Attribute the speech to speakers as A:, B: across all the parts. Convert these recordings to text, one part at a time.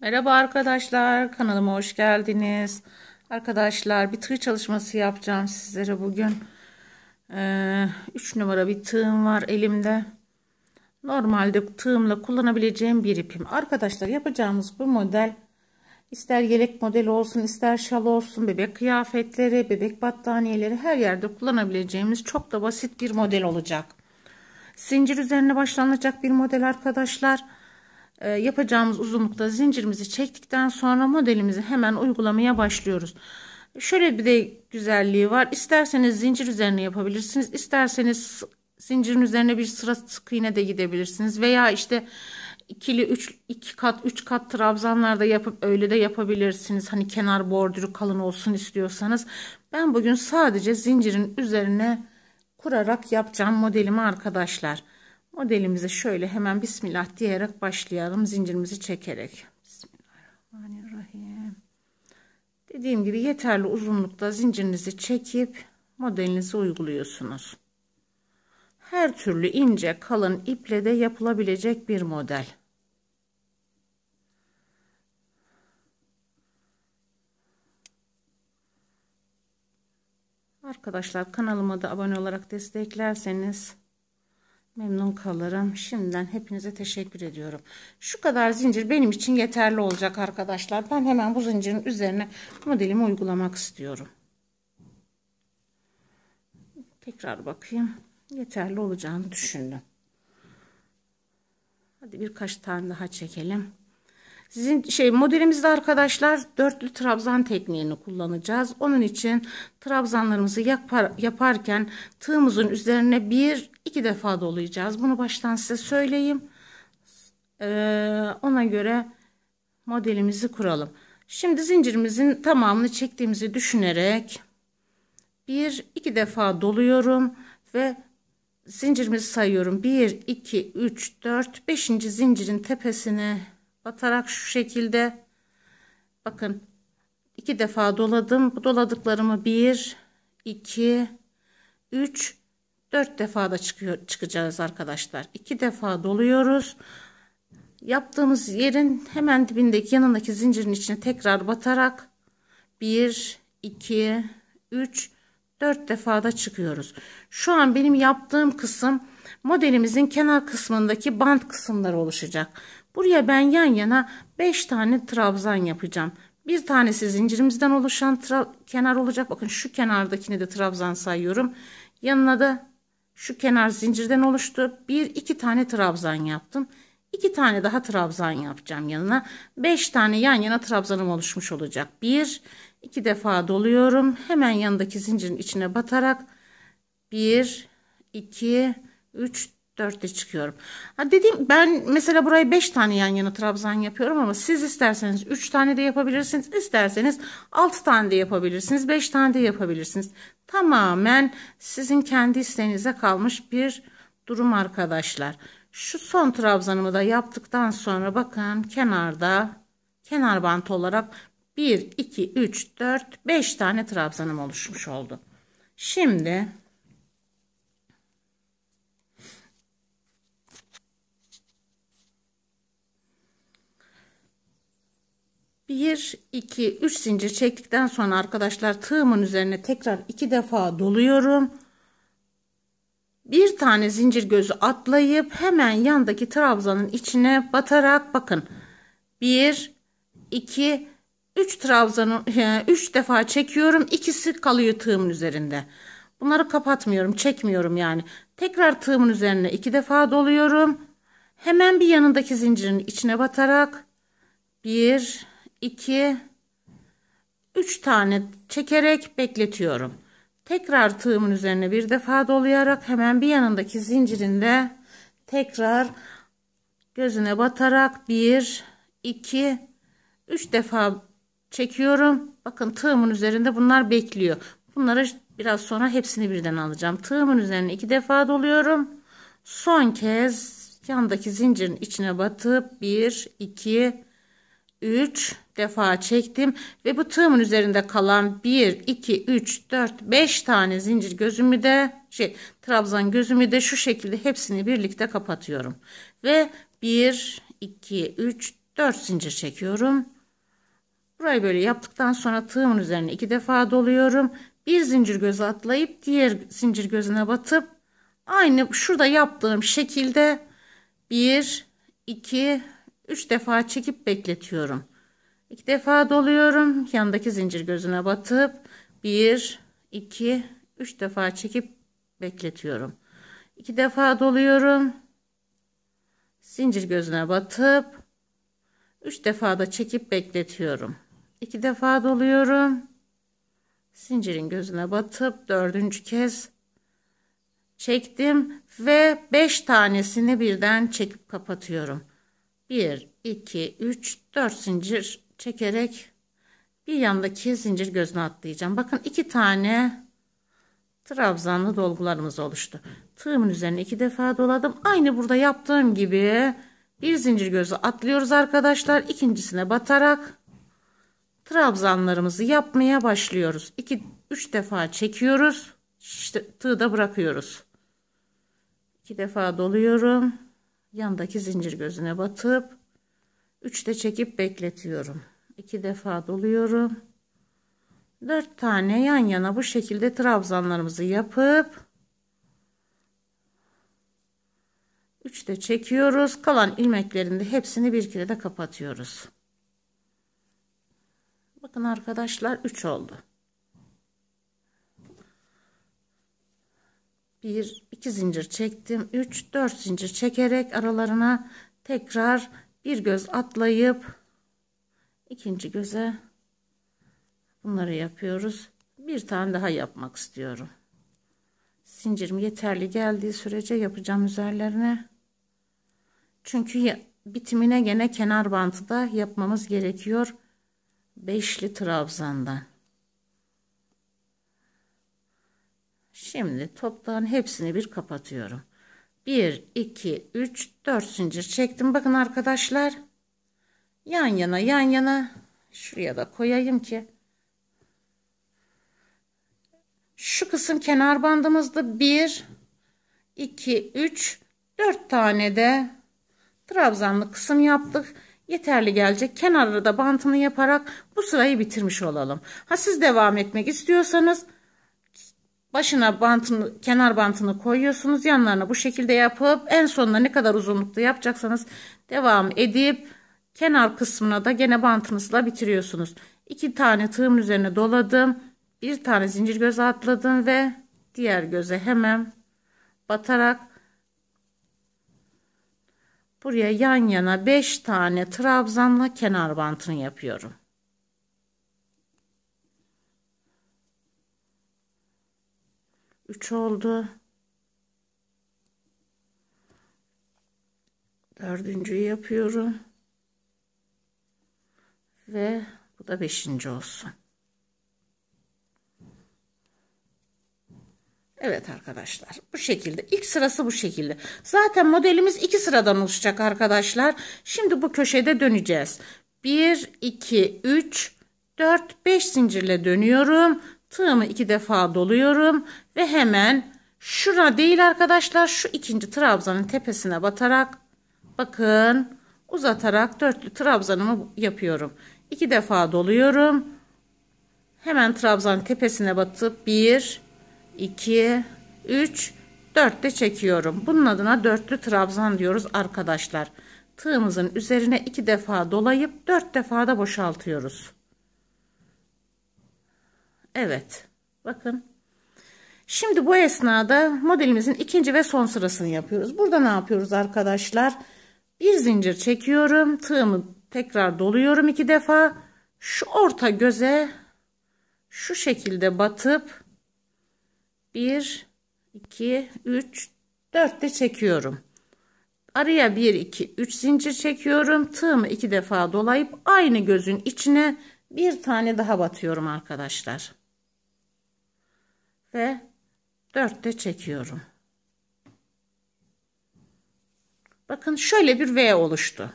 A: Merhaba arkadaşlar kanalıma hoş geldiniz. Arkadaşlar bir tığ çalışması yapacağım sizlere bugün. Ee, numara bir tığım var elimde. Normalde tığımla kullanabileceğim bir ipim. Arkadaşlar yapacağımız bu model ister yelek modeli olsun ister şal olsun bebek kıyafetleri bebek battaniyeleri her yerde kullanabileceğimiz çok da basit bir model olacak. Zincir üzerine başlanacak bir model Arkadaşlar ee, yapacağımız uzunlukta zincirimizi çektikten sonra modelimizi hemen uygulamaya başlıyoruz. Şöyle bir de güzelliği var. İsterseniz zincir üzerine yapabilirsiniz. İsterseniz zincirin üzerine bir sıra sık iğne de gidebilirsiniz. Veya işte ikili üç iki kat üç kat trabzanlarda yapıp öyle de yapabilirsiniz. Hani kenar bordürü kalın olsun istiyorsanız. Ben bugün sadece zincirin üzerine kurarak yapacağım modelimi arkadaşlar. Modelimize şöyle hemen bismillah diyerek başlayalım. Zincirimizi çekerek. Bismillahirrahmanirrahim. Dediğim gibi yeterli uzunlukta zincirinizi çekip modelinizi uyguluyorsunuz. Her türlü ince kalın iple de yapılabilecek bir model. Arkadaşlar kanalıma da abone olarak desteklerseniz memnun kalırım. Şimdiden hepinize teşekkür ediyorum. Şu kadar zincir benim için yeterli olacak arkadaşlar. Ben hemen bu zincirin üzerine modelimi uygulamak istiyorum. Tekrar bakayım. Yeterli olacağını düşündüm. Hadi birkaç tane daha çekelim. Sizin şey modelimizde arkadaşlar dörtlü trabzan tekniğini kullanacağız. Onun için trabzanlarımızı yapar, yaparken tığımızın üzerine bir iki defa dolayacağız. Bunu baştan size söyleyeyim. Ee, ona göre modelimizi kuralım. Şimdi zincirimizin tamamını çektiğimizi düşünerek bir iki defa doluyorum ve zincirimizi sayıyorum. 1, 2, 3, 4, 5. zincirin tepesine batarak şu şekilde bakın iki defa doladım. Bu doladıklarımı bir, iki, üç, dört defa da çıkıyor, çıkacağız arkadaşlar. iki defa doluyoruz. Yaptığımız yerin hemen dibindeki yanındaki zincirin içine tekrar batarak bir, iki, üç, dört defa da çıkıyoruz. Şu an benim yaptığım kısım modelimizin kenar kısmındaki bant kısımları oluşacak. Buraya ben yan yana 5 tane trabzan yapacağım. Bir tanesi zincirimizden oluşan kenar olacak. Bakın şu kenardakini de trabzan sayıyorum. Yanına da şu kenar zincirden oluştu. Bir iki tane trabzan yaptım. İki tane daha trabzan yapacağım yanına. Beş tane yan yana trabzanım oluşmuş olacak. Bir, iki defa doluyorum. Hemen yanındaki zincirin içine batarak. Bir, iki, üç, Dörtte çıkıyorum. Ha dediğim ben mesela burayı beş tane yan yana trabzan yapıyorum ama siz isterseniz üç tane de yapabilirsiniz. isterseniz 6 tane de yapabilirsiniz. beş tane de yapabilirsiniz. Tamamen sizin kendi isteğinize kalmış bir durum arkadaşlar. Şu son trabzanımı da yaptıktan sonra bakın kenarda kenar bant olarak bir iki üç dört beş tane trabzanım oluşmuş oldu. Şimdi 1 2 3 zincir çektikten sonra arkadaşlar tığımın üzerine tekrar iki defa doluyorum bir tane zincir gözü atlayıp hemen yandaki trabzanın içine batarak bakın 1 2 3 trabzanın 3 defa çekiyorum ikisi kalıyor tığımın üzerinde bunları kapatmıyorum çekmiyorum yani tekrar tığımın üzerine iki defa doluyorum hemen bir yanındaki zincirin içine batarak 1 2 3 tane çekerek bekletiyorum. Tekrar tığımın üzerine bir defa dolayarak hemen bir yanındaki zincirinde tekrar gözüne batarak 1 2 3 defa çekiyorum. Bakın tığımın üzerinde bunlar bekliyor. Bunları biraz sonra hepsini birden alacağım. Tığımın üzerine iki defa doluyorum. Son kez yandaki zincirin içine batıp 1 2 3 defa çektim ve bu tığımın üzerinde kalan 1 2 3 4 5 tane zincir gözümü de şey trabzan gözümü de şu şekilde hepsini birlikte kapatıyorum ve 1 2 3 4 zincir çekiyorum burayı böyle yaptıktan sonra tığımın üzerine iki defa doluyorum bir zincir gözü atlayıp diğer zincir gözüne batıp aynı şurada yaptığım şekilde 1 2 3 defa çekip bekletiyorum İki defa doluyorum. Yandaki zincir gözüne batıp bir, iki, üç defa çekip bekletiyorum. İki defa doluyorum. Zincir gözüne batıp üç defa da çekip bekletiyorum. İki defa doluyorum. Zincirin gözüne batıp dördüncü kez çektim ve beş tanesini birden çekip kapatıyorum. Bir, iki, üç, dört zincir çekerek bir yandaki zincir gözüne atlayacağım. Bakın iki tane trabzanlı dolgularımız oluştu. Tığımın üzerine iki defa doladım. Aynı burada yaptığım gibi bir zincir gözü atlıyoruz arkadaşlar. İkincisine batarak trabzanlarımızı yapmaya başlıyoruz. 2 3 defa çekiyoruz. İşte da bırakıyoruz. 2 defa doluyorum. Yandaki zincir gözüne batıp 3'te çekip bekletiyorum. 2 defa doluyorum. 4 tane yan yana bu şekilde trabzanlarımızı yapıp 3'te çekiyoruz. Kalan ilmeklerin de hepsini bir kere de kapatıyoruz. Bakın arkadaşlar 3 oldu. Bir iki zincir çektim. üç dört zincir çekerek aralarına tekrar bir göz atlayıp ikinci göze bunları yapıyoruz. Bir tane daha yapmak istiyorum. Zincirim yeterli geldiği sürece yapacağım üzerlerine. Çünkü bitimine gene kenar bantı da yapmamız gerekiyor. Beşli trabzandan. Şimdi toptan hepsini bir kapatıyorum. 1, 2, 3, 4 zincir çektim. Bakın arkadaşlar. Yan yana yan yana. Şuraya da koyayım ki. Şu kısım kenar bandımızda 1, 2, 3, 4 tane de trabzanlı kısım yaptık. Yeterli gelecek. Kenarları da bantını yaparak bu sırayı bitirmiş olalım. Ha siz devam etmek istiyorsanız başına bantını, kenar bantını koyuyorsunuz. Yanlarına bu şekilde yapıp en sonuna ne kadar uzunlukta yapacaksanız devam edip kenar kısmına da gene bantınızla bitiriyorsunuz. İki tane tığımın üzerine doladım. Bir tane zincir göze atladım ve diğer göze hemen batarak buraya yan yana 5 tane trabzanla kenar bantını yapıyorum. 3 oldu. Dördüncüyü yapıyorum. Ve bu da beşinci olsun. Evet arkadaşlar bu şekilde ilk sırası bu şekilde zaten modelimiz iki sıradan oluşacak arkadaşlar şimdi bu köşede döneceğiz 1 2 3 4 5 zincirle dönüyorum tığımı iki defa doluyorum ve hemen şuna değil arkadaşlar şu ikinci trabzanın tepesine batarak bakın uzatarak dörtlü trabzanımı yapıyorum. İki defa doluyorum. Hemen trabzan tepesine batıp bir, iki, üç, de çekiyorum. Bunun adına dörtlü trabzan diyoruz arkadaşlar. Tığımızın üzerine iki defa dolayıp dört defa da boşaltıyoruz. Evet. Bakın. Şimdi bu esnada modelimizin ikinci ve son sırasını yapıyoruz. Burada ne yapıyoruz arkadaşlar? Bir zincir çekiyorum. Tığımı tekrar doluyorum iki defa. Şu orta göze şu şekilde batıp 1, 2, 3, 4 de çekiyorum. Araya 1, 2, 3 zincir çekiyorum. Tığımı iki defa dolayıp aynı gözün içine bir tane daha batıyorum arkadaşlar. Ve de çekiyorum. Bakın şöyle bir V oluştu.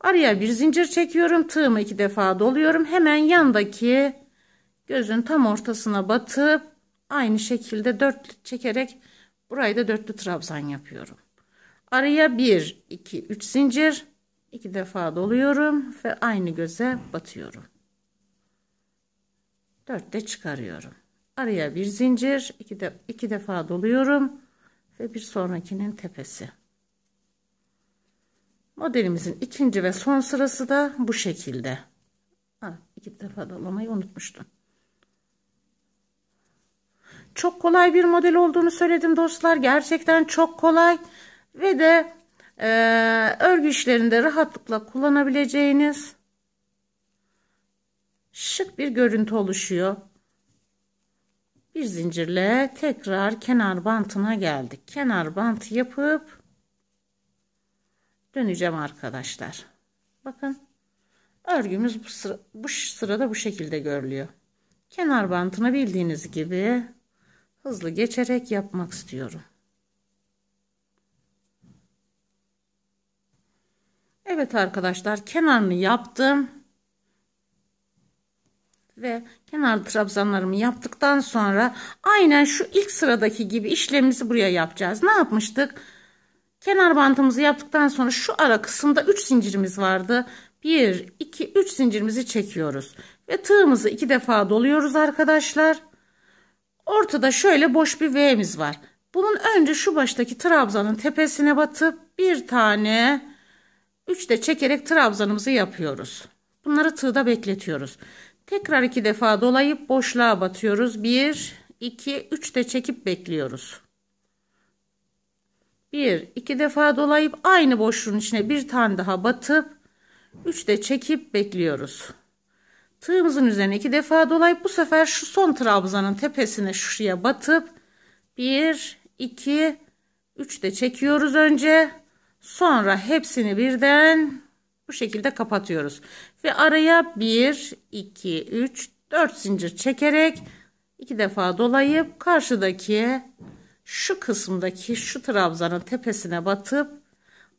A: Araya bir zincir çekiyorum. Tığımı iki defa doluyorum. Hemen yandaki gözün tam ortasına batıp aynı şekilde dörtlü çekerek burayı da dörtlü trabzan yapıyorum. Araya bir, iki, üç zincir. iki defa doluyorum ve aynı göze batıyorum. Dörtte çıkarıyorum araya bir zincir iki, de, iki defa doluyorum ve bir sonrakinin tepesi modelimizin ikinci ve son sırası da bu şekilde ha, iki defa dolamayı unutmuştum çok kolay bir model olduğunu söyledim dostlar gerçekten çok kolay ve de e, örgü işlerinde rahatlıkla kullanabileceğiniz şık bir görüntü oluşuyor bir zincirle tekrar kenar bantına geldik. Kenar bantı yapıp döneceğim arkadaşlar. Bakın örgümüz bu, sıra, bu sırada bu şekilde görülüyor. Kenar bantına bildiğiniz gibi hızlı geçerek yapmak istiyorum. Evet arkadaşlar kenarını yaptım ve kenar trabzanlarımı yaptıktan sonra aynen şu ilk sıradaki gibi işlemimizi buraya yapacağız. Ne yapmıştık? Kenar bantımızı yaptıktan sonra şu ara kısımda 3 zincirimiz vardı. 1, 2, 3 zincirimizi çekiyoruz. Ve tığımızı 2 defa doluyoruz arkadaşlar. Ortada şöyle boş bir V'miz var. Bunun önce şu baştaki trabzanın tepesine batıp bir tane 3 de çekerek trabzanımızı yapıyoruz. Bunları tığda bekletiyoruz. Tekrar iki defa dolayıp boşluğa batıyoruz. Bir, iki, üç de çekip bekliyoruz. Bir, iki defa dolayıp aynı boşluğun içine bir tane daha batıp üç de çekip bekliyoruz. Tığımızın üzerine iki defa dolayıp bu sefer şu son trabzanın tepesine şuraya batıp bir, iki, üç de çekiyoruz önce. Sonra hepsini birden bu şekilde kapatıyoruz. Ve araya 1, 2, 3, 4 zincir çekerek iki defa dolayıp karşıdaki şu kısımdaki şu trabzanın tepesine batıp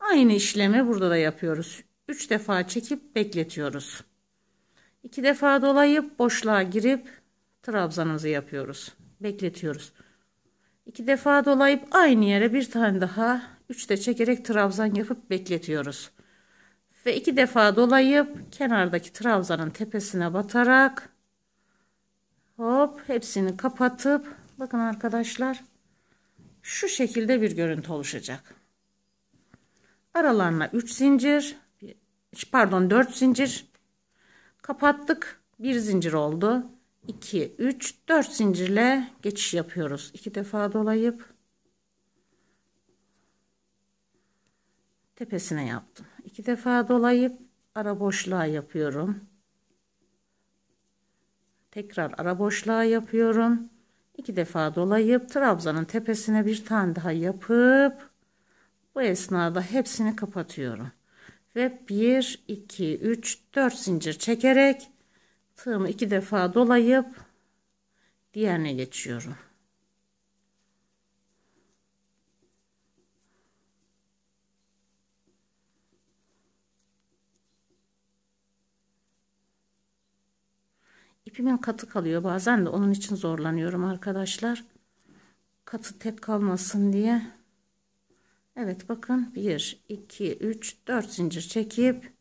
A: aynı işlemi burada da yapıyoruz. 3 defa çekip bekletiyoruz. 2 defa dolayıp boşluğa girip trabzanımızı yapıyoruz. Bekletiyoruz. 2 defa dolayıp aynı yere bir tane daha 3 de çekerek trabzan yapıp bekletiyoruz ve iki defa dolayıp kenardaki trabzanın tepesine batarak hop hepsini kapatıp bakın arkadaşlar şu şekilde bir görüntü oluşacak. Aralarına 3 zincir pardon 4 zincir kapattık. Bir zincir oldu. 2 3 4 zincirle geçiş yapıyoruz. iki defa dolayıp tepesine yaptım iki defa dolayıp ara boşluğa yapıyorum. Tekrar ara boşluğa yapıyorum. İki defa dolayıp trabzanın tepesine bir tane daha yapıp bu esnada hepsini kapatıyorum. Ve 1, 2, 3, 4 zincir çekerek tığımı iki defa dolayıp diğerine geçiyorum. İpimin katı kalıyor bazen de onun için zorlanıyorum arkadaşlar. Katı tek kalmasın diye. Evet bakın 1, 2, 3, 4 zincir çekip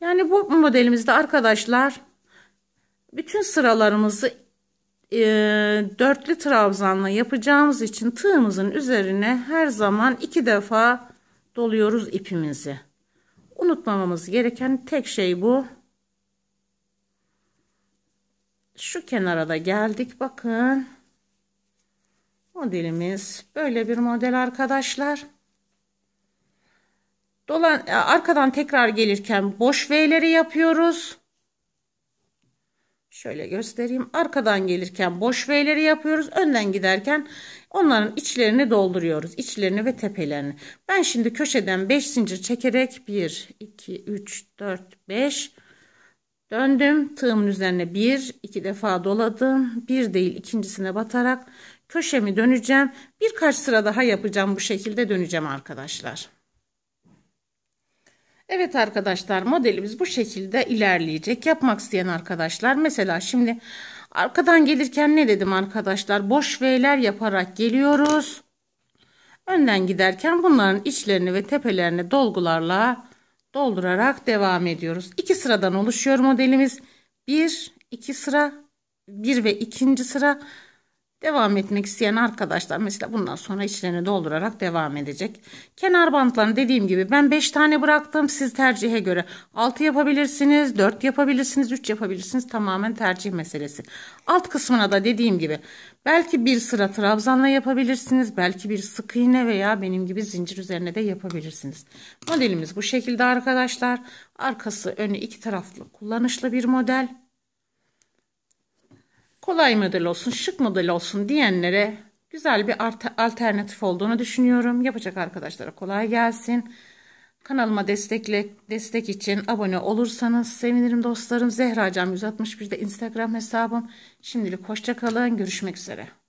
A: yani bu modelimizde arkadaşlar bütün sıralarımızı e, dörtlü trabzanla yapacağımız için tığımızın üzerine her zaman iki defa doluyoruz ipimizi. Unutmamamız gereken tek şey bu şu kenara da geldik bakın. Modelimiz böyle bir model arkadaşlar. Dolan, e, arkadan tekrar gelirken boş V'leri yapıyoruz. Şöyle göstereyim. Arkadan gelirken boş V'leri yapıyoruz. Önden giderken onların içlerini dolduruyoruz. içlerini ve tepelerini. Ben şimdi köşeden 5 zincir çekerek 1, 2, 3, 4, 5 Döndüm. Tığımın üzerine bir, iki defa doladım. Bir değil ikincisine batarak köşemi döneceğim. Birkaç sıra daha yapacağım. Bu şekilde döneceğim arkadaşlar. Evet arkadaşlar modelimiz bu şekilde ilerleyecek. Yapmak isteyen arkadaşlar mesela şimdi arkadan gelirken ne dedim arkadaşlar? Boş V'ler yaparak geliyoruz. Önden giderken bunların içlerini ve tepelerini dolgularla doldurarak devam ediyoruz. İki sıradan oluşuyor modelimiz. Bir, iki sıra, bir ve ikinci sıra Devam etmek isteyen arkadaşlar mesela bundan sonra içlerini doldurarak devam edecek. Kenar bantlarını dediğim gibi ben 5 tane bıraktım. Siz tercihe göre 6 yapabilirsiniz, 4 yapabilirsiniz, 3 yapabilirsiniz. Tamamen tercih meselesi. Alt kısmına da dediğim gibi belki bir sıra trabzanla yapabilirsiniz. Belki bir sık iğne veya benim gibi zincir üzerine de yapabilirsiniz. Modelimiz bu şekilde arkadaşlar. Arkası önü iki taraflı kullanışlı bir model kolay model olsun, şık model olsun diyenlere güzel bir alternatif olduğunu düşünüyorum. Yapacak arkadaşlara kolay gelsin. Kanalıma destekle, destek için abone olursanız sevinirim dostlarım. Zehra Cam 161'de Instagram hesabım. Şimdilik hoşçakalın. Görüşmek üzere.